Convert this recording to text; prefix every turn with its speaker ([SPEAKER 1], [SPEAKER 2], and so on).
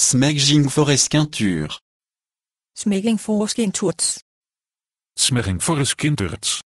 [SPEAKER 1] Smegging Smegging Smegging
[SPEAKER 2] Smeggingforskinturts.
[SPEAKER 1] Smeggingforskinturts.